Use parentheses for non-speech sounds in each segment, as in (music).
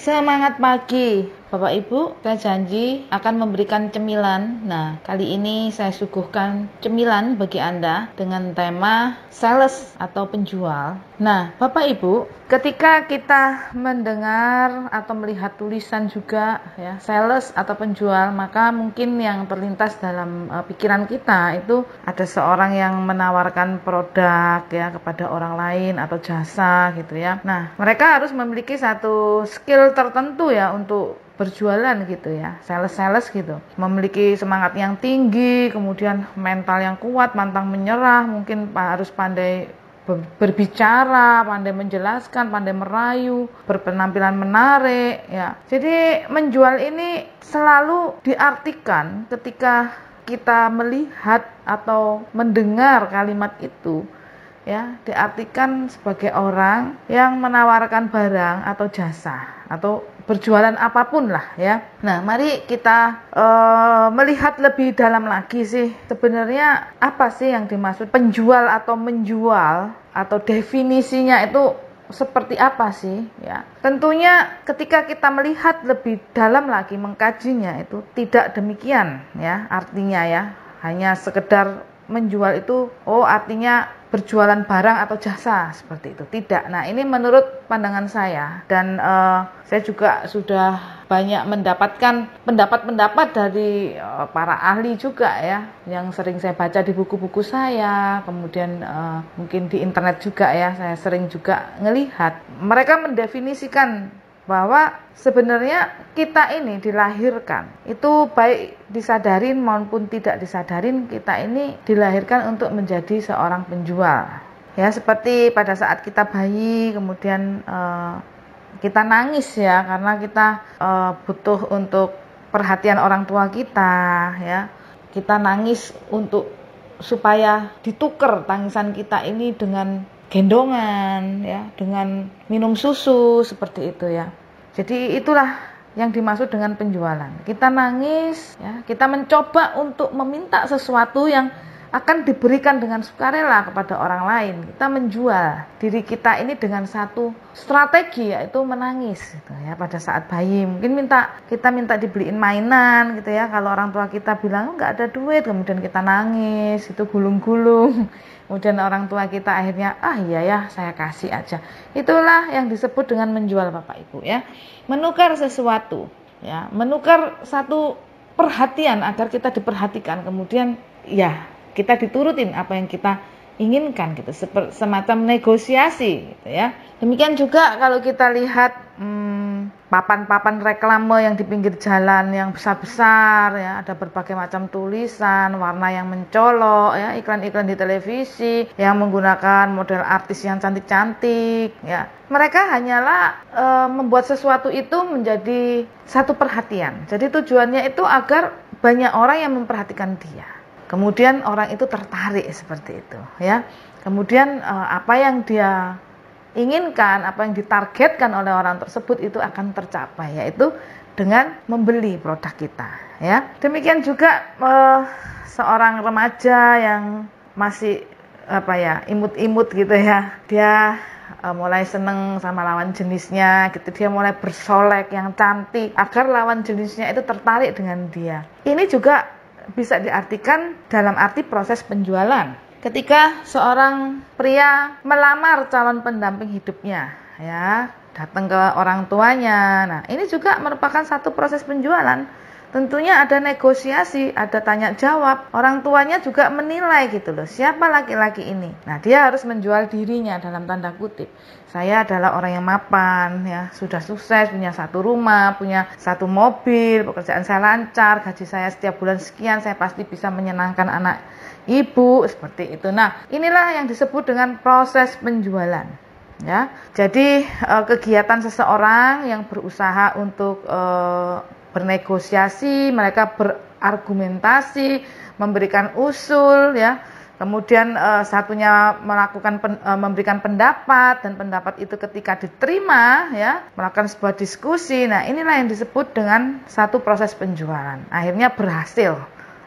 Semangat pagi. Bapak Ibu, saya janji akan memberikan cemilan. Nah, kali ini saya suguhkan cemilan bagi Anda dengan tema sales atau penjual. Nah, Bapak Ibu, ketika kita mendengar atau melihat tulisan juga ya, sales atau penjual, maka mungkin yang terlintas dalam uh, pikiran kita itu ada seorang yang menawarkan produk ya kepada orang lain atau jasa gitu ya. Nah, mereka harus memiliki satu skill tertentu ya untuk berjualan gitu ya sales-sales gitu memiliki semangat yang tinggi kemudian mental yang kuat mantang menyerah mungkin harus pandai berbicara, pandai menjelaskan, pandai merayu, berpenampilan menarik ya. Jadi menjual ini selalu diartikan ketika kita melihat atau mendengar kalimat itu ya diartikan sebagai orang yang menawarkan barang atau jasa atau berjualan apapun lah ya. Nah, mari kita e, melihat lebih dalam lagi sih. Sebenarnya apa sih yang dimaksud penjual atau menjual atau definisinya itu seperti apa sih ya. Tentunya ketika kita melihat lebih dalam lagi mengkajinya itu tidak demikian ya artinya ya. Hanya sekedar menjual itu oh artinya berjualan barang atau jasa seperti itu tidak nah ini menurut pandangan saya dan uh, saya juga sudah banyak mendapatkan pendapat-pendapat dari uh, para ahli juga ya yang sering saya baca di buku-buku saya kemudian uh, mungkin di internet juga ya saya sering juga melihat mereka mendefinisikan bahwa sebenarnya kita ini dilahirkan itu baik disadarin maupun tidak disadarin kita ini dilahirkan untuk menjadi seorang penjual ya seperti pada saat kita bayi kemudian eh, kita nangis ya karena kita eh, butuh untuk perhatian orang tua kita ya kita nangis untuk supaya ditukar tangisan kita ini dengan gendongan ya dengan minum susu seperti itu ya jadi itulah yang dimaksud dengan penjualan kita nangis ya kita mencoba untuk meminta sesuatu yang akan diberikan dengan sukarela kepada orang lain. Kita menjual diri kita ini dengan satu strategi yaitu menangis gitu ya pada saat bayi. Mungkin minta kita minta dibeliin mainan gitu ya. Kalau orang tua kita bilang oh, nggak ada duit, kemudian kita nangis, itu gulung-gulung. (laughs) Kemudian orang tua kita akhirnya ah iya ya saya kasih aja. Itulah yang disebut dengan menjual Bapak Ibu ya. Menukar sesuatu ya, menukar satu perhatian agar kita diperhatikan. Kemudian ya kita diturutin apa yang kita inginkan gitu semacam negosiasi gitu ya demikian juga kalau kita lihat hmm, papan-papan hmm, reklame yang di pinggir jalan yang besar-besar ya ada berbagai macam tulisan warna yang mencolok ya iklan-iklan di televisi yang menggunakan model artis yang cantik-cantik ya mereka hanyalah e, membuat sesuatu itu menjadi satu perhatian jadi tujuannya itu agar banyak orang yang memperhatikan dia Kemudian orang itu tertarik seperti itu, ya. Kemudian eh, apa yang dia inginkan, apa yang ditargetkan oleh orang tersebut itu akan tercapai yaitu dengan membeli produk kita, ya. Demikian juga eh, seorang remaja yang masih apa ya, imut-imut gitu ya. Dia eh, mulai seneng sama lawan jenisnya gitu dia mulai bersolek yang cantik agar lawan jenisnya itu tertarik dengan dia ini juga bisa diartikan dalam arti proses penjualan. Ketika seorang pria melamar calon pendamping hidupnya, ya, datang ke orang tuanya. Nah, ini juga merupakan satu proses penjualan Tentunya ada negosiasi, ada tanya jawab. Orang tuanya juga menilai gitu loh, siapa laki-laki ini. Nah, dia harus menjual dirinya dalam tanda kutip. Saya adalah orang yang mapan, ya sudah sukses, punya satu rumah, punya satu mobil, pekerjaan saya lancar, gaji saya setiap bulan sekian, saya pasti bisa menyenangkan anak ibu seperti itu. Nah, inilah yang disebut dengan proses penjualan ya. Jadi eh, kegiatan seseorang yang berusaha untuk eh, bernegosiasi, mereka berargumentasi, memberikan usul ya. Kemudian eh, satunya melakukan pen, eh, memberikan pendapat dan pendapat itu ketika diterima ya, melakukan sebuah diskusi. Nah, inilah yang disebut dengan satu proses penjualan. Akhirnya berhasil.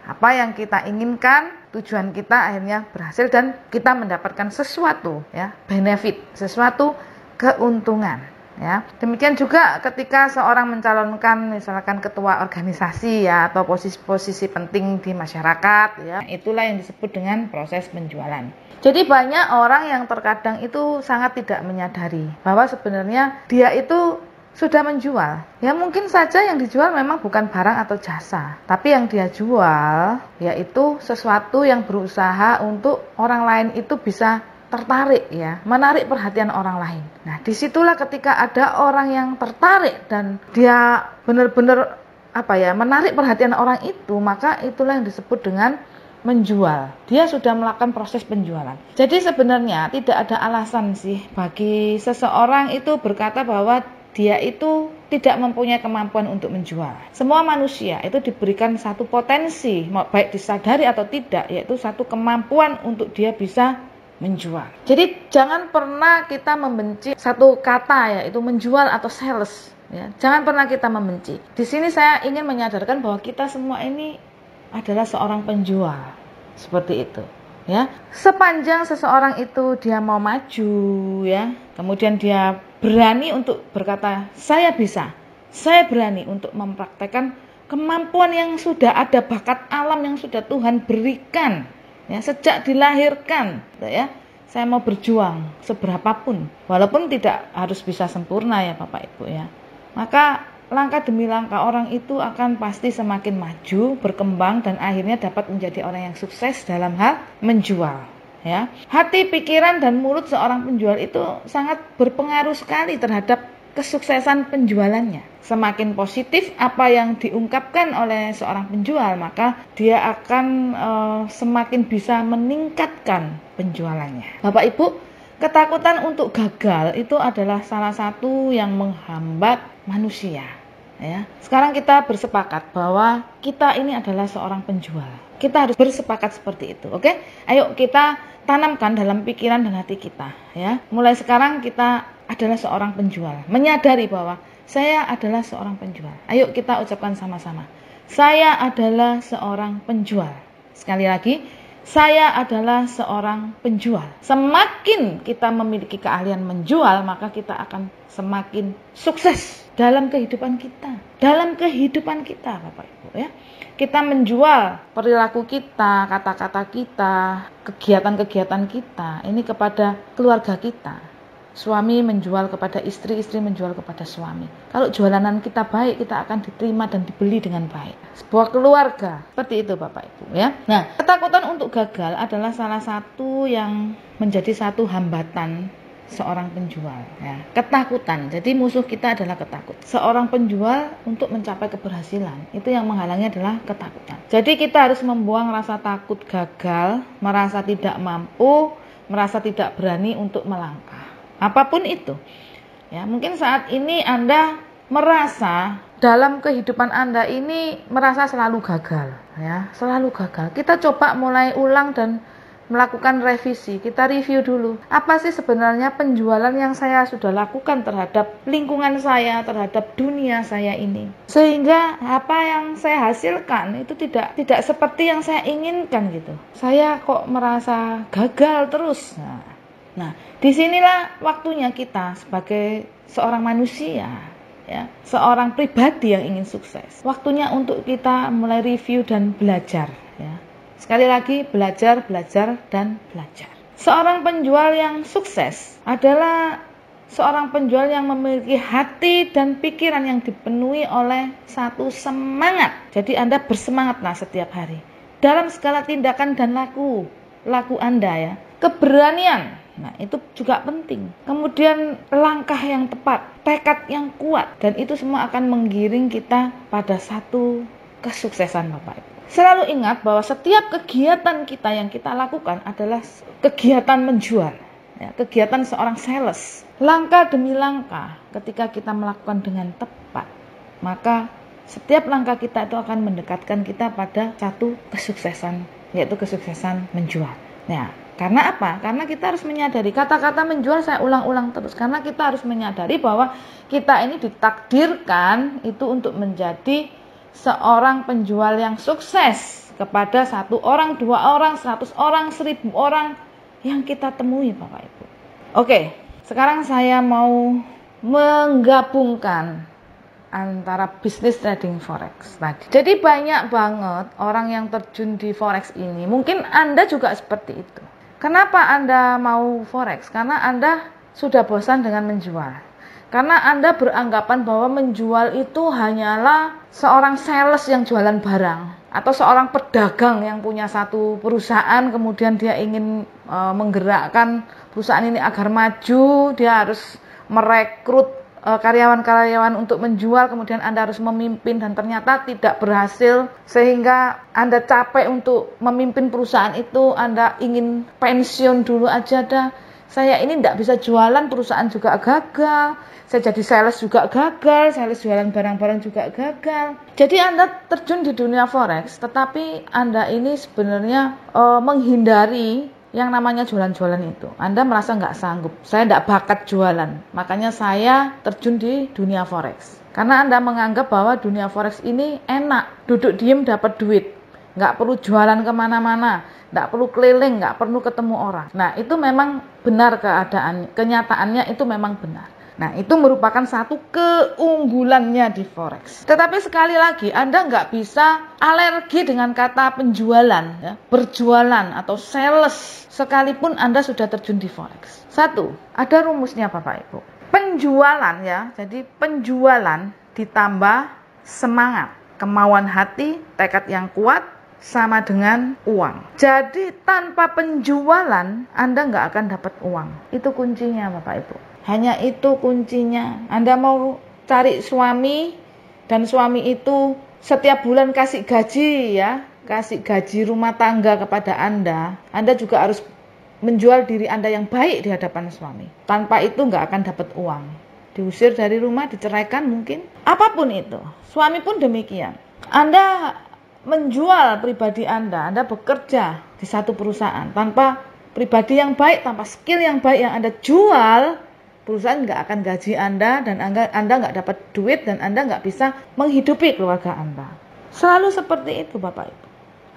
Apa yang kita inginkan tujuan kita akhirnya berhasil dan kita mendapatkan sesuatu ya benefit sesuatu keuntungan ya. Demikian juga ketika seorang mencalonkan misalkan ketua organisasi ya atau posisi-posisi penting di masyarakat ya, itulah yang disebut dengan proses penjualan. Jadi banyak orang yang terkadang itu sangat tidak menyadari bahwa sebenarnya dia itu sudah menjual. Ya mungkin saja yang dijual memang bukan barang atau jasa, tapi yang dia jual yaitu sesuatu yang berusaha untuk orang lain itu bisa tertarik ya, menarik perhatian orang lain. Nah, disitulah ketika ada orang yang tertarik dan dia benar-benar apa ya, menarik perhatian orang itu, maka itulah yang disebut dengan menjual. Dia sudah melakukan proses penjualan. Jadi sebenarnya tidak ada alasan sih bagi seseorang itu berkata bahwa dia itu tidak mempunyai kemampuan untuk menjual. Semua manusia itu diberikan satu potensi, baik disadari atau tidak, yaitu satu kemampuan untuk dia bisa menjual. Jadi jangan pernah kita membenci satu kata ya, itu menjual atau sales ya. Jangan pernah kita membenci. Di sini saya ingin menyadarkan bahwa kita semua ini adalah seorang penjual. Seperti itu ya. Sepanjang seseorang itu dia mau maju ya, kemudian dia berani untuk berkata saya bisa. Saya berani untuk mempraktekkan kemampuan yang sudah ada, bakat alam yang sudah Tuhan berikan ya sejak dilahirkan ya saya mau berjuang seberapapun walaupun tidak harus bisa sempurna ya Bapak Ibu ya maka langkah demi langkah orang itu akan pasti semakin maju berkembang dan akhirnya dapat menjadi orang yang sukses dalam hal menjual ya hati pikiran dan mulut seorang penjual itu sangat berpengaruh sekali terhadap kesuksesan penjualannya. Semakin positif apa yang diungkapkan oleh seorang penjual, maka dia akan e, semakin bisa meningkatkan penjualannya. Bapak Ibu, ketakutan untuk gagal itu adalah salah satu yang menghambat manusia. Ya. Sekarang kita bersepakat bahwa kita ini adalah seorang penjual. Kita harus bersepakat seperti itu, oke? Ayo kita tanamkan dalam pikiran dan hati kita, ya. Mulai sekarang kita adalah seorang penjual, menyadari bahwa saya adalah seorang penjual. Ayo kita ucapkan sama-sama. Saya adalah seorang penjual. Sekali lagi, saya adalah seorang penjual. Semakin kita memiliki keahlian menjual, maka kita akan semakin sukses dalam kehidupan kita. Dalam kehidupan kita, Bapak Ibu ya. Kita menjual perilaku kita, kata-kata kita, kegiatan-kegiatan kita ini kepada keluarga kita, suami menjual kepada istri, istri menjual kepada suami. Kalau jualanan kita baik, kita akan diterima dan dibeli dengan baik. Sebuah keluarga, seperti itu Bapak Ibu ya. Nah, ketakutan untuk gagal adalah salah satu yang menjadi satu hambatan seorang penjual ya. Ketakutan. Jadi musuh kita adalah ketakut. Seorang penjual untuk mencapai keberhasilan itu yang menghalangnya adalah ketakutan. Jadi kita harus membuang rasa takut gagal, merasa tidak mampu, merasa tidak berani untuk melangkah apapun itu. Ya, mungkin saat ini Anda merasa dalam kehidupan Anda ini merasa selalu gagal, ya, selalu gagal. Kita coba mulai ulang dan melakukan revisi. Kita review dulu. Apa sih sebenarnya penjualan yang saya sudah lakukan terhadap lingkungan saya, terhadap dunia saya ini? Sehingga apa yang saya hasilkan itu tidak tidak seperti yang saya inginkan gitu. Saya kok merasa gagal terus. Nah, Nah, disinilah waktunya kita sebagai seorang manusia, ya, seorang pribadi yang ingin sukses. Waktunya untuk kita mulai review dan belajar, ya. Sekali lagi belajar, belajar dan belajar. Seorang penjual yang sukses adalah seorang penjual yang memiliki hati dan pikiran yang dipenuhi oleh satu semangat. Jadi Anda bersemangatlah setiap hari dalam segala tindakan dan laku laku Anda ya. Keberanian Nah, itu juga penting. Kemudian langkah yang tepat, tekad yang kuat dan itu semua akan menggiring kita pada satu kesuksesan Bapak Ibu. Selalu ingat bahwa setiap kegiatan kita yang kita lakukan adalah kegiatan menjual, ya, kegiatan seorang sales. Langkah demi langkah, ketika kita melakukan dengan tepat, maka setiap langkah kita itu akan mendekatkan kita pada satu kesuksesan, yaitu kesuksesan menjual. Nah, karena apa? Karena kita harus menyadari kata-kata menjual saya ulang-ulang terus karena kita harus menyadari bahwa kita ini ditakdirkan itu untuk menjadi seorang penjual yang sukses kepada satu orang, dua orang, seratus orang, seribu orang yang kita temui Bapak Ibu. Oke, sekarang saya mau menggabungkan antara bisnis trading forex tadi. Jadi banyak banget orang yang terjun di forex ini. Mungkin Anda juga seperti itu Kenapa Anda mau forex? Karena Anda sudah bosan dengan menjual. Karena Anda beranggapan bahwa menjual itu hanyalah seorang sales yang jualan barang atau seorang pedagang yang punya satu perusahaan kemudian dia ingin e, menggerakkan perusahaan ini agar maju, dia harus merekrut Eh, karyawan-karyawan untuk menjual kemudian Anda harus memimpin dan ternyata tidak berhasil sehingga Anda capek untuk memimpin perusahaan itu Anda ingin pensiun dulu aja dah saya ini tidak bisa jualan perusahaan juga gagal saya jadi sales juga gagal sales jualan barang-barang juga gagal jadi Anda terjun di dunia forex tetapi Anda ini sebenarnya uh, menghindari yang namanya jualan-jualan itu. Anda merasa nggak sanggup, saya nggak bakat jualan, makanya saya terjun di dunia forex. Karena Anda menganggap bahwa dunia forex ini enak, duduk diem dapat duit, nggak perlu jualan kemana-mana, nggak perlu keliling, nggak perlu ketemu orang. Nah itu memang benar keadaan, kenyataannya itu memang benar. Nah, itu merupakan satu keunggulannya di forex. Tetapi sekali lagi, Anda nggak bisa alergi dengan kata penjualan, ya, berjualan atau sales sekalipun Anda sudah terjun di forex. Satu, ada rumusnya Bapak Ibu. Penjualan ya, jadi penjualan ditambah semangat, kemauan hati, tekad yang kuat, sama dengan uang. Jadi tanpa penjualan Anda nggak akan dapat uang. Itu kuncinya Bapak Ibu. Hanya itu kuncinya. Anda mau cari suami dan suami itu setiap bulan kasih gaji ya, kasih gaji rumah tangga kepada Anda. Anda juga harus menjual diri Anda yang baik di hadapan suami. Tanpa itu nggak akan dapat uang. Diusir dari rumah, diceraikan mungkin. Apapun itu, suami pun demikian. Anda menjual pribadi Anda, Anda bekerja di satu perusahaan tanpa pribadi yang baik, tanpa skill yang baik yang Anda jual, perusahaan nggak akan gaji Anda dan Anda nggak dapat duit dan Anda nggak bisa menghidupi keluarga Anda. Selalu seperti itu Bapak Ibu.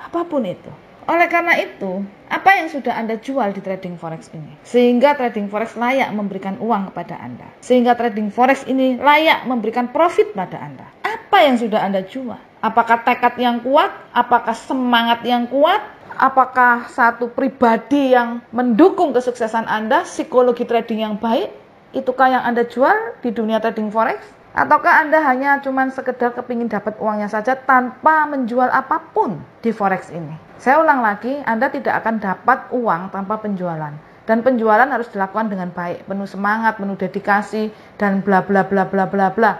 Apapun itu. Oleh karena itu, apa yang sudah Anda jual di trading forex ini? Sehingga trading forex layak memberikan uang kepada Anda. Sehingga trading forex ini layak memberikan profit pada Anda. Apa yang sudah Anda jual? Apakah tekad yang kuat? Apakah semangat yang kuat? Apakah satu pribadi yang mendukung kesuksesan Anda, psikologi trading yang baik? itukah yang Anda jual di dunia trading forex? Ataukah Anda hanya cuman sekedar kepingin dapat uangnya saja tanpa menjual apapun di forex ini? Saya ulang lagi, Anda tidak akan dapat uang tanpa penjualan. Dan penjualan harus dilakukan dengan baik, penuh semangat, penuh dedikasi, dan bla bla bla bla bla bla.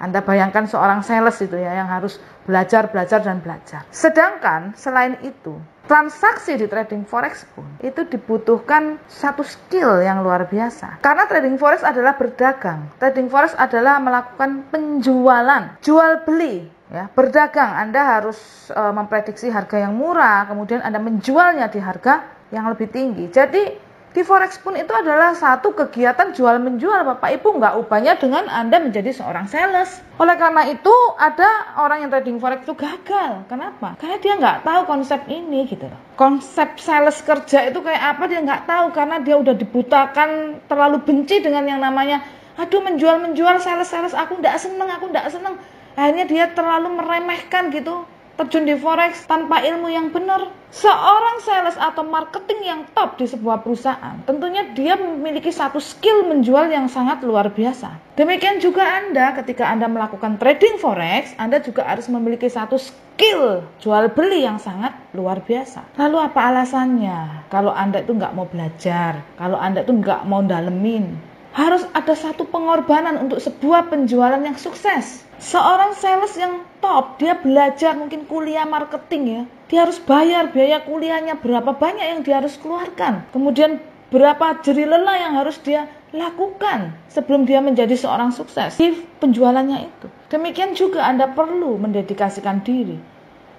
Anda bayangkan seorang sales itu ya yang harus belajar, belajar, dan belajar. Sedangkan selain itu, transaksi di trading forex pun itu dibutuhkan satu skill yang luar biasa. Karena trading forex adalah berdagang. Trading forex adalah melakukan penjualan, jual beli ya berdagang anda harus e, memprediksi harga yang murah kemudian anda menjualnya di harga yang lebih tinggi jadi di forex pun itu adalah satu kegiatan jual menjual Bapak Ibu nggak ubahnya dengan Anda menjadi seorang sales. Oleh karena itu ada orang yang trading forex itu gagal. Kenapa? Karena dia nggak tahu konsep ini gitu loh. Konsep sales kerja itu kayak apa dia nggak tahu karena dia udah dibutakan terlalu benci dengan yang namanya aduh menjual menjual sales sales aku nggak seneng aku nggak seneng akhirnya dia terlalu meremehkan gitu terjun di forex tanpa ilmu yang benar. Seorang sales atau marketing yang top di sebuah perusahaan, tentunya dia memiliki satu skill menjual yang sangat luar biasa. Demikian juga Anda ketika Anda melakukan trading forex, Anda juga harus memiliki satu skill jual beli yang sangat luar biasa. Lalu apa alasannya? Kalau Anda itu nggak mau belajar, kalau Anda itu nggak mau dalemin, harus ada satu pengorbanan untuk sebuah penjualan yang sukses. Seorang sales yang top, dia belajar mungkin kuliah marketing ya. Dia harus bayar biaya kuliahnya berapa banyak yang dia harus keluarkan. Kemudian berapa jeri lelah yang harus dia lakukan sebelum dia menjadi seorang sukses di penjualannya itu. Demikian juga Anda perlu mendedikasikan diri.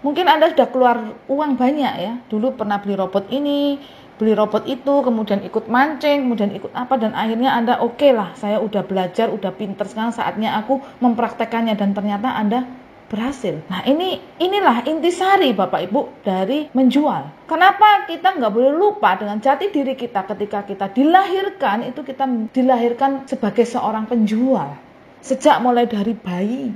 Mungkin Anda sudah keluar uang banyak ya. Dulu pernah beli robot ini, beli robot itu, kemudian ikut mancing, kemudian ikut apa dan akhirnya Anda oke okay lah, saya udah belajar, udah pinter sekarang saatnya aku mempraktekannya dan ternyata Anda berhasil. Nah ini inilah intisari Bapak Ibu dari menjual. Kenapa kita nggak boleh lupa dengan jati diri kita ketika kita dilahirkan itu kita dilahirkan sebagai seorang penjual. Sejak mulai dari bayi,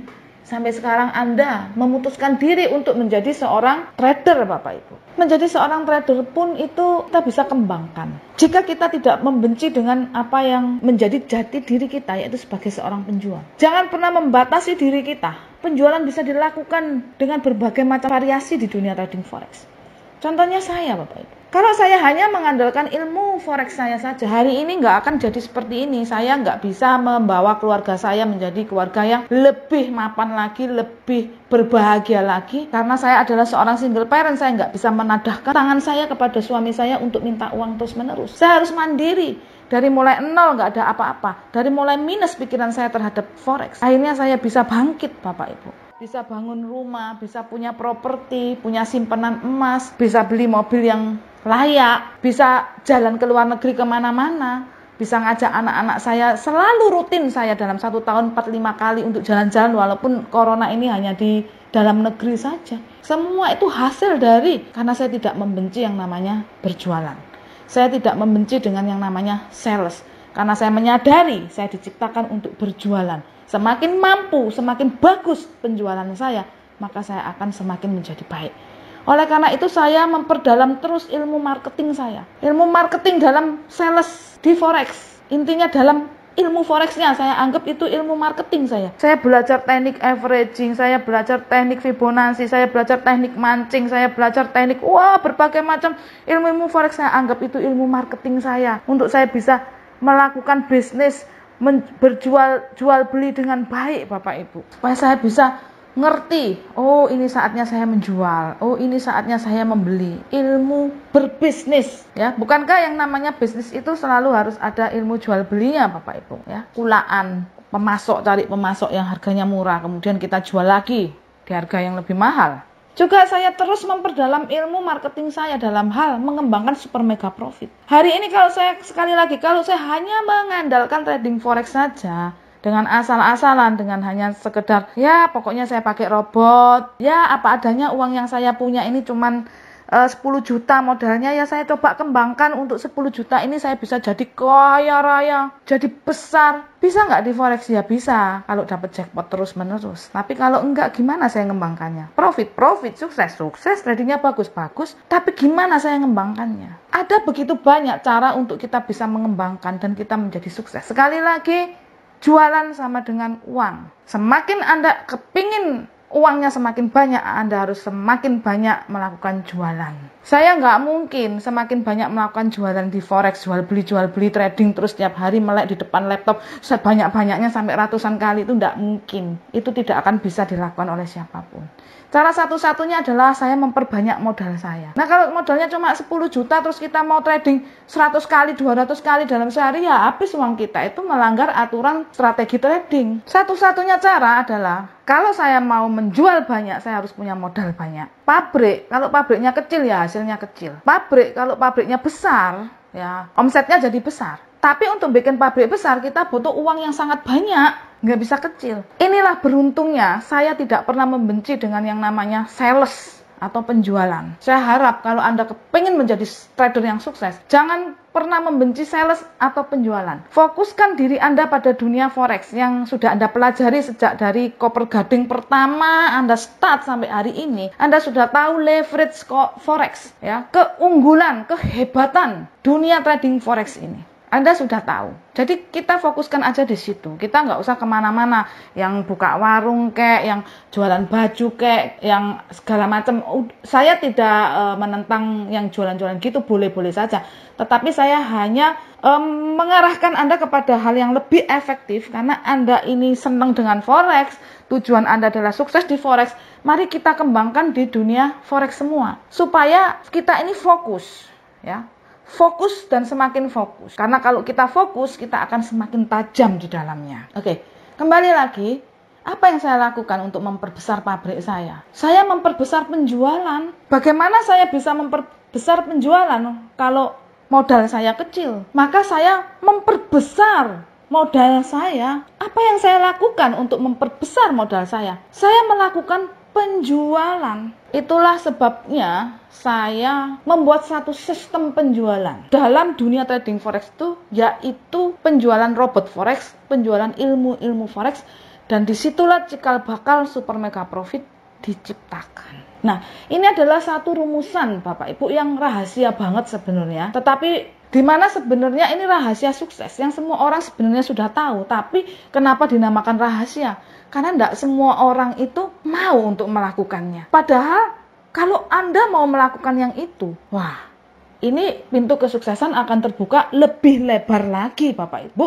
sampai sekarang Anda memutuskan diri untuk menjadi seorang trader Bapak Ibu. Menjadi seorang trader pun itu kita bisa kembangkan. Jika kita tidak membenci dengan apa yang menjadi jati diri kita yaitu sebagai seorang penjual. Jangan pernah membatasi diri kita. Penjualan bisa dilakukan dengan berbagai macam variasi di dunia trading forex. Contohnya saya Bapak Ibu. Kalau saya hanya mengandalkan ilmu forex saya saja, hari ini nggak akan jadi seperti ini. Saya nggak bisa membawa keluarga saya menjadi keluarga yang lebih mapan lagi, lebih berbahagia lagi. Karena saya adalah seorang single parent, saya nggak bisa menadahkan tangan saya kepada suami saya untuk minta uang terus-menerus. Saya harus mandiri. Dari mulai nol nggak ada apa-apa. Dari mulai minus pikiran saya terhadap forex. Akhirnya saya bisa bangkit Bapak Ibu bisa bangun rumah, bisa punya properti, punya simpanan emas, bisa beli mobil yang layak, bisa jalan ke luar negeri kemana-mana, bisa ngajak anak-anak saya selalu rutin saya dalam satu tahun 45 kali untuk jalan-jalan walaupun corona ini hanya di dalam negeri saja. Semua itu hasil dari karena saya tidak membenci yang namanya berjualan. Saya tidak membenci dengan yang namanya sales karena saya menyadari saya diciptakan untuk berjualan Semakin mampu, semakin bagus penjualan saya, maka saya akan semakin menjadi baik. Oleh karena itu saya memperdalam terus ilmu marketing saya. Ilmu marketing dalam sales di forex. Intinya dalam ilmu forexnya saya anggap itu ilmu marketing saya. Saya belajar teknik averaging, saya belajar teknik Fibonacci, saya belajar teknik mancing, saya belajar teknik wah berbagai macam ilmu-ilmu forex saya anggap itu ilmu marketing saya untuk saya bisa melakukan bisnis berjual jual beli dengan baik Bapak Ibu supaya saya bisa ngerti oh ini saatnya saya menjual oh ini saatnya saya membeli ilmu berbisnis ya bukankah yang namanya bisnis itu selalu harus ada ilmu jual belinya Bapak Ibu ya kulaan pemasok cari pemasok yang harganya murah kemudian kita jual lagi di harga yang lebih mahal juga saya terus memperdalam ilmu marketing saya dalam hal mengembangkan super mega profit. Hari ini kalau saya sekali lagi kalau saya hanya mengandalkan trading forex saja dengan asal-asalan dengan hanya sekedar ya pokoknya saya pakai robot ya apa adanya uang yang saya punya ini cuman 10 eh, juta modalnya ya saya coba kembangkan untuk 10 juta ini saya bisa jadi kaya raya, jadi besar. Bisa nggak di forex? Ya bisa, kalau dapat jackpot terus menerus. Tapi kalau enggak gimana saya ngembangkannya? Profit, profit, sukses, sukses, tradingnya bagus-bagus. Tapi gimana saya ngembangkannya? Ada begitu banyak cara untuk kita bisa mengembangkan dan kita menjadi sukses. Sekali lagi, jualan sama dengan uang. Semakin Anda kepingin uangnya semakin banyak, Anda harus semakin banyak melakukan jualan. Saya nggak mungkin semakin banyak melakukan jualan di forex, jual beli, jual beli, trading terus setiap hari melek di depan laptop sebanyak-banyaknya sampai ratusan kali itu nggak mungkin. Itu tidak akan bisa dilakukan oleh siapapun. Cara satu-satunya adalah saya memperbanyak modal saya. Nah, kalau modalnya cuma 10 juta terus kita mau trading 100 kali, 200 kali dalam sehari ya habis uang kita itu melanggar aturan strategi trading. Satu-satunya cara adalah kalau saya mau menjual banyak, saya harus punya modal banyak. Pabrik, kalau pabriknya kecil ya hasilnya kecil. Pabrik, kalau pabriknya besar ya omsetnya jadi besar. Tapi untuk bikin pabrik besar kita butuh uang yang sangat banyak, nggak bisa kecil. Inilah beruntungnya saya tidak pernah membenci dengan yang namanya sales atau penjualan. Saya harap kalau Anda kepingin menjadi trader yang sukses, jangan pernah membenci sales atau penjualan. Fokuskan diri Anda pada dunia forex yang sudah Anda pelajari sejak dari koper gading pertama Anda start sampai hari ini. Anda sudah tahu leverage forex ya, keunggulan, kehebatan dunia trading forex ini. Anda sudah tahu. Jadi kita fokuskan aja di situ. Kita nggak usah kemana-mana. Yang buka warung kek, yang jualan baju kek, yang segala macam. Saya tidak e, menentang yang jualan-jualan gitu, boleh-boleh saja. Tetapi saya hanya um, mengarahkan Anda kepada hal yang lebih efektif. Karena Anda ini senang dengan forex, tujuan Anda adalah sukses di forex. Mari kita kembangkan di dunia forex semua. Supaya kita ini fokus. ya fokus dan semakin fokus. Karena kalau kita fokus, kita akan semakin tajam di dalamnya. Oke, kembali lagi, apa yang saya lakukan untuk memperbesar pabrik saya? Saya memperbesar penjualan. Bagaimana saya bisa memperbesar penjualan kalau modal saya kecil? Maka saya memperbesar modal saya. Apa yang saya lakukan untuk memperbesar modal saya? Saya melakukan penjualan. Itulah sebabnya saya membuat satu sistem penjualan. Dalam dunia trading forex itu yaitu penjualan robot forex, penjualan ilmu-ilmu forex dan disitulah cikal bakal super mega profit diciptakan. Nah, ini adalah satu rumusan Bapak Ibu yang rahasia banget sebenarnya. Tetapi Dimana sebenarnya ini rahasia sukses yang semua orang sebenarnya sudah tahu, tapi kenapa dinamakan rahasia? Karena tidak semua orang itu mau untuk melakukannya. Padahal kalau Anda mau melakukan yang itu, wah, ini pintu kesuksesan akan terbuka lebih lebar lagi, Bapak Ibu.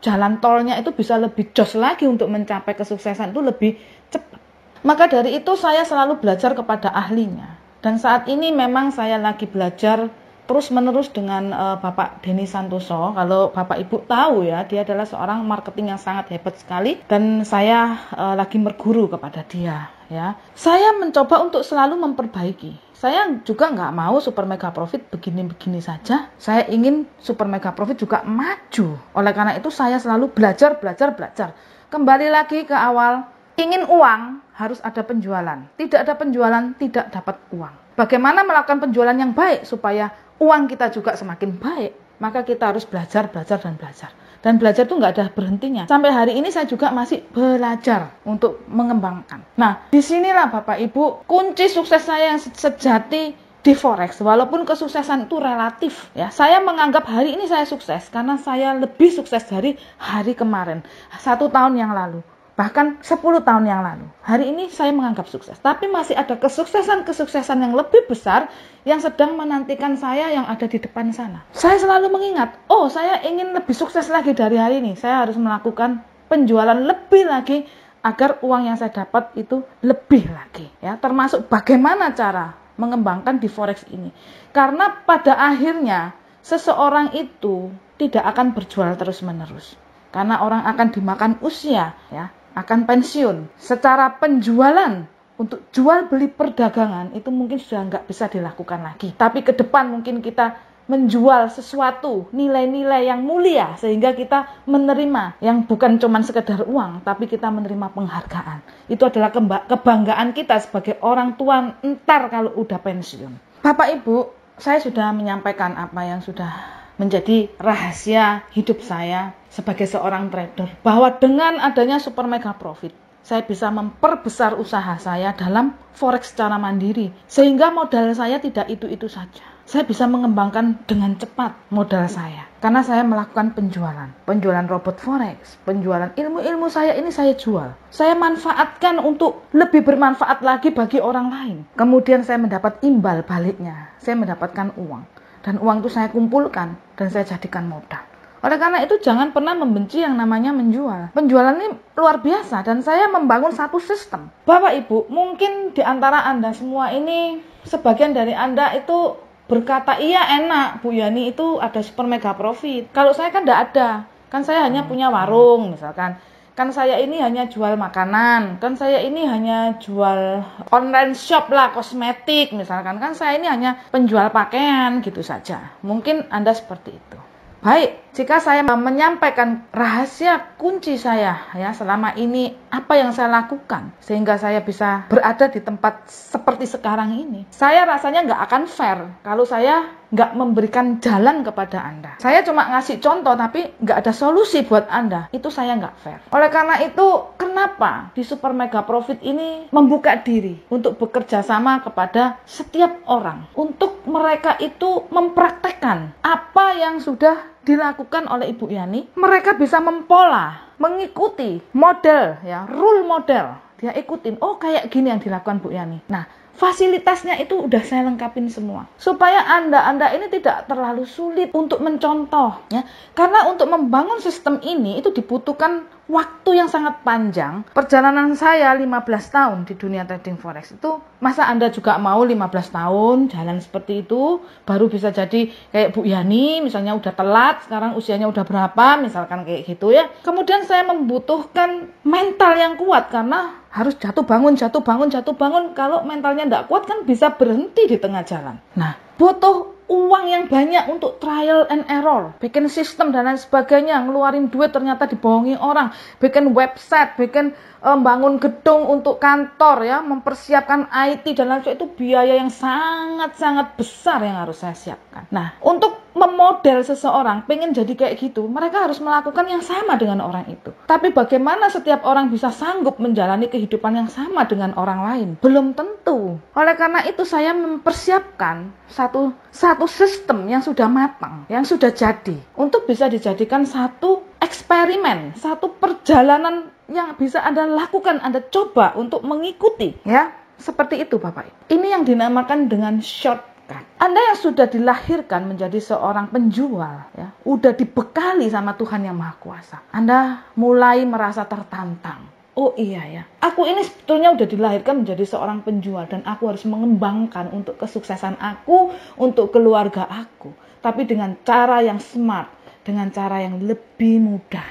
Jalan tolnya itu bisa lebih jos lagi untuk mencapai kesuksesan itu lebih cepat. Maka dari itu saya selalu belajar kepada ahlinya. Dan saat ini memang saya lagi belajar terus menerus dengan uh, Bapak Denny Santoso. Kalau Bapak Ibu tahu ya, dia adalah seorang marketing yang sangat hebat sekali dan saya uh, lagi berguru kepada dia ya. Saya mencoba untuk selalu memperbaiki. Saya juga nggak mau super mega profit begini-begini saja. Saya ingin super mega profit juga maju. Oleh karena itu saya selalu belajar, belajar, belajar. Kembali lagi ke awal, ingin uang harus ada penjualan. Tidak ada penjualan, tidak dapat uang. Bagaimana melakukan penjualan yang baik supaya uang kita juga semakin baik, maka kita harus belajar, belajar, dan belajar. Dan belajar itu nggak ada berhentinya. Sampai hari ini saya juga masih belajar untuk mengembangkan. Nah, disinilah Bapak Ibu, kunci sukses saya yang sejati di forex walaupun kesuksesan itu relatif ya saya menganggap hari ini saya sukses karena saya lebih sukses dari hari kemarin satu tahun yang lalu bahkan 10 tahun yang lalu. Hari ini saya menganggap sukses, tapi masih ada kesuksesan-kesuksesan yang lebih besar yang sedang menantikan saya yang ada di depan sana. Saya selalu mengingat, oh saya ingin lebih sukses lagi dari hari ini. Saya harus melakukan penjualan lebih lagi agar uang yang saya dapat itu lebih lagi ya, termasuk bagaimana cara mengembangkan di forex ini. Karena pada akhirnya seseorang itu tidak akan berjual terus-menerus. Karena orang akan dimakan usia ya akan pensiun. Secara penjualan untuk jual beli perdagangan itu mungkin sudah nggak bisa dilakukan lagi. Tapi ke depan mungkin kita menjual sesuatu nilai-nilai yang mulia sehingga kita menerima yang bukan cuma sekedar uang tapi kita menerima penghargaan itu adalah kebanggaan kita sebagai orang tua entar kalau udah pensiun Bapak Ibu saya sudah menyampaikan apa yang sudah menjadi rahasia hidup saya sebagai seorang trader bahwa dengan adanya super mega profit saya bisa memperbesar usaha saya dalam forex secara mandiri sehingga modal saya tidak itu-itu saja. Saya bisa mengembangkan dengan cepat modal saya karena saya melakukan penjualan, penjualan robot forex, penjualan ilmu-ilmu saya ini saya jual. Saya manfaatkan untuk lebih bermanfaat lagi bagi orang lain. Kemudian saya mendapat imbal baliknya, saya mendapatkan uang dan uang itu saya kumpulkan dan saya jadikan modal. Oleh karena itu jangan pernah membenci yang namanya menjual. Penjualan ini luar biasa dan saya membangun satu sistem. Bapak Ibu, mungkin di antara Anda semua ini sebagian dari Anda itu berkata iya enak Bu Yani itu ada super mega profit. Kalau saya kan tidak ada. Kan saya hanya punya warung misalkan kan saya ini hanya jual makanan, kan saya ini hanya jual online shop lah kosmetik misalkan, kan saya ini hanya penjual pakaian gitu saja. Mungkin Anda seperti itu. Baik, jika saya menyampaikan rahasia kunci saya ya selama ini apa yang saya lakukan sehingga saya bisa berada di tempat seperti sekarang ini, saya rasanya nggak akan fair kalau saya nggak memberikan jalan kepada Anda. Saya cuma ngasih contoh tapi nggak ada solusi buat Anda. Itu saya nggak fair. Oleh karena itu, kenapa di Super Mega Profit ini membuka diri untuk bekerja sama kepada setiap orang. Untuk mereka itu mempraktekkan apa yang sudah dilakukan oleh Ibu Yani, mereka bisa mempola, mengikuti model ya, rule model. Dia ikutin, oh kayak gini yang dilakukan Bu Yani. Nah, fasilitasnya itu udah saya lengkapin semua supaya anda-anda ini tidak terlalu sulit untuk mencontoh ya karena untuk membangun sistem ini itu dibutuhkan waktu yang sangat panjang. Perjalanan saya 15 tahun di dunia trading forex itu, masa Anda juga mau 15 tahun jalan seperti itu, baru bisa jadi kayak Bu Yani misalnya udah telat, sekarang usianya udah berapa, misalkan kayak gitu ya. Kemudian saya membutuhkan mental yang kuat karena harus jatuh bangun, jatuh bangun, jatuh bangun. Kalau mentalnya tidak kuat kan bisa berhenti di tengah jalan. Nah, butuh uang yang banyak untuk trial and error, bikin sistem dan lain sebagainya, ngeluarin duit ternyata dibohongi orang, bikin website, bikin eh, bangun gedung untuk kantor ya, mempersiapkan IT dan lain sebagainya itu biaya yang sangat-sangat besar yang harus saya siapkan. Nah, untuk memodel seseorang pengen jadi kayak gitu, mereka harus melakukan yang sama dengan orang itu. Tapi bagaimana setiap orang bisa sanggup menjalani kehidupan yang sama dengan orang lain? Belum tentu. Oleh karena itu saya mempersiapkan satu satu sistem yang sudah matang, yang sudah jadi untuk bisa dijadikan satu eksperimen, satu perjalanan yang bisa Anda lakukan, Anda coba untuk mengikuti ya. Seperti itu Bapak. Ini yang dinamakan dengan short Anda yang sudah dilahirkan menjadi seorang penjual ya, udah dibekali sama Tuhan yang Maha Kuasa. Anda mulai merasa tertantang oh iya ya, aku ini sebetulnya udah dilahirkan menjadi seorang penjual dan aku harus mengembangkan untuk kesuksesan aku, untuk keluarga aku, tapi dengan cara yang smart, dengan cara yang lebih mudah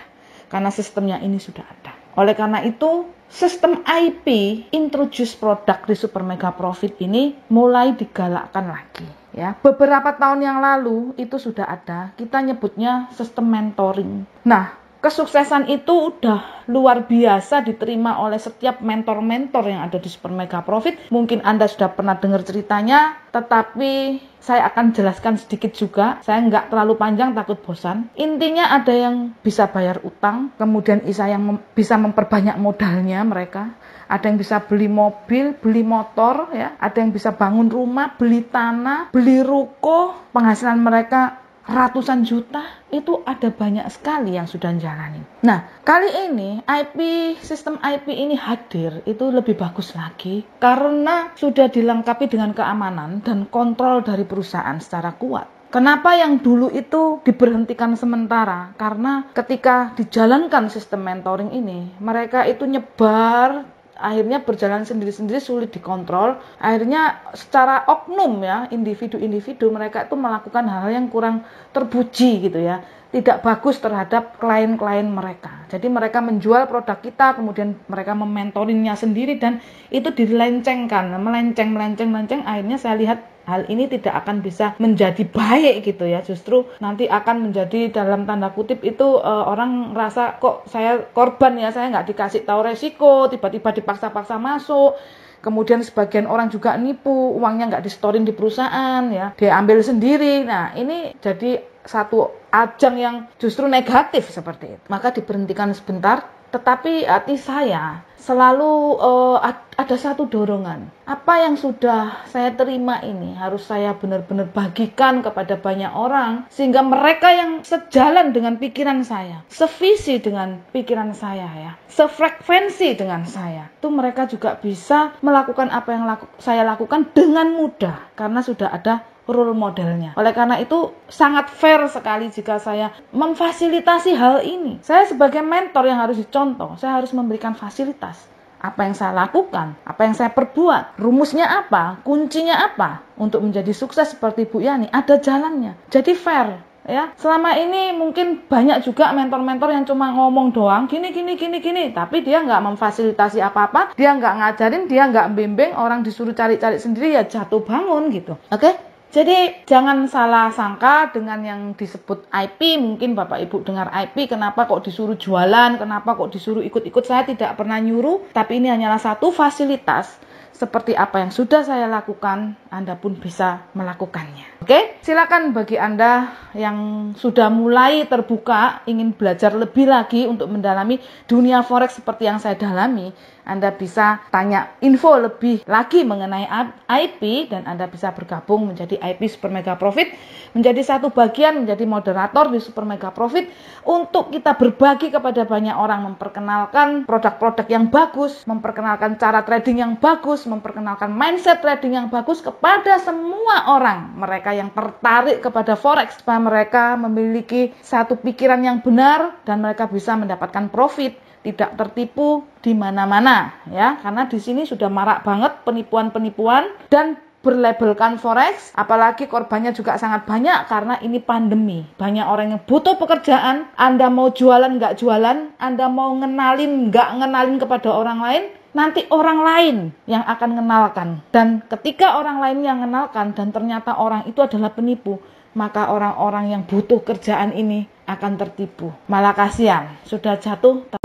karena sistemnya ini sudah ada. Oleh karena itu, sistem IP introduce produk di Super Mega Profit ini mulai digalakkan lagi ya. Beberapa tahun yang lalu itu sudah ada, kita nyebutnya sistem mentoring. Nah, kesuksesan itu udah luar biasa diterima oleh setiap mentor-mentor yang ada di Super Mega Profit. Mungkin Anda sudah pernah dengar ceritanya, tetapi saya akan jelaskan sedikit juga. Saya nggak terlalu panjang, takut bosan. Intinya ada yang bisa bayar utang, kemudian Isa yang mem bisa memperbanyak modalnya mereka. Ada yang bisa beli mobil, beli motor, ya. Ada yang bisa bangun rumah, beli tanah, beli ruko. Penghasilan mereka ratusan juta itu ada banyak sekali yang sudah jalanin. Nah, kali ini IP sistem IP ini hadir itu lebih bagus lagi karena sudah dilengkapi dengan keamanan dan kontrol dari perusahaan secara kuat. Kenapa yang dulu itu diberhentikan sementara? Karena ketika dijalankan sistem mentoring ini, mereka itu nyebar akhirnya berjalan sendiri-sendiri sulit dikontrol akhirnya secara oknum ya individu-individu mereka itu melakukan hal yang kurang terpuji gitu ya tidak bagus terhadap klien-klien mereka. Jadi mereka menjual produk kita, kemudian mereka mementorinya sendiri dan itu dilencengkan, melenceng, melenceng, melenceng. Akhirnya saya lihat hal ini tidak akan bisa menjadi baik gitu ya justru nanti akan menjadi dalam tanda kutip itu e, orang rasa kok saya korban ya saya nggak dikasih tahu resiko tiba-tiba dipaksa-paksa masuk kemudian sebagian orang juga nipu uangnya nggak disetorin di perusahaan ya dia ambil sendiri nah ini jadi satu ajang yang justru negatif seperti itu maka diberhentikan sebentar tetapi hati saya selalu uh, ada satu dorongan. Apa yang sudah saya terima ini harus saya benar-benar bagikan kepada banyak orang sehingga mereka yang sejalan dengan pikiran saya, sevisi dengan pikiran saya ya, sefrekuensi dengan saya. Itu mereka juga bisa melakukan apa yang laku, saya lakukan dengan mudah karena sudah ada role modelnya. Oleh karena itu sangat fair sekali jika saya memfasilitasi hal ini. Saya sebagai mentor yang harus dicontoh, saya harus memberikan fasilitas apa yang saya lakukan, apa yang saya perbuat, rumusnya apa, kuncinya apa untuk menjadi sukses seperti Bu Yani, ada jalannya. Jadi fair ya. Selama ini mungkin banyak juga mentor-mentor yang cuma ngomong doang, gini gini gini gini, tapi dia nggak memfasilitasi apa-apa, dia nggak ngajarin, dia nggak bimbing, orang disuruh cari-cari sendiri ya jatuh bangun gitu. Oke? Okay? Jadi jangan salah sangka dengan yang disebut IP, mungkin Bapak Ibu dengar IP, kenapa kok disuruh jualan, kenapa kok disuruh ikut-ikut, saya tidak pernah nyuruh, tapi ini hanyalah satu fasilitas seperti apa yang sudah saya lakukan, Anda pun bisa melakukannya. Oke, silakan bagi Anda yang sudah mulai terbuka, ingin belajar lebih lagi untuk mendalami dunia forex seperti yang saya dalami, anda bisa tanya info lebih lagi mengenai IP dan Anda bisa bergabung menjadi IP Super Mega Profit, menjadi satu bagian menjadi moderator di Super Mega Profit untuk kita berbagi kepada banyak orang, memperkenalkan produk-produk yang bagus, memperkenalkan cara trading yang bagus, memperkenalkan mindset trading yang bagus kepada semua orang, mereka yang tertarik kepada forex supaya mereka memiliki satu pikiran yang benar dan mereka bisa mendapatkan profit tidak tertipu di mana-mana ya karena di sini sudah marak banget penipuan-penipuan dan berlabelkan forex apalagi korbannya juga sangat banyak karena ini pandemi banyak orang yang butuh pekerjaan Anda mau jualan nggak jualan Anda mau ngenalin nggak ngenalin kepada orang lain nanti orang lain yang akan ngenalkan dan ketika orang lain yang ngenalkan dan ternyata orang itu adalah penipu maka orang-orang yang butuh kerjaan ini akan tertipu malah kasihan sudah jatuh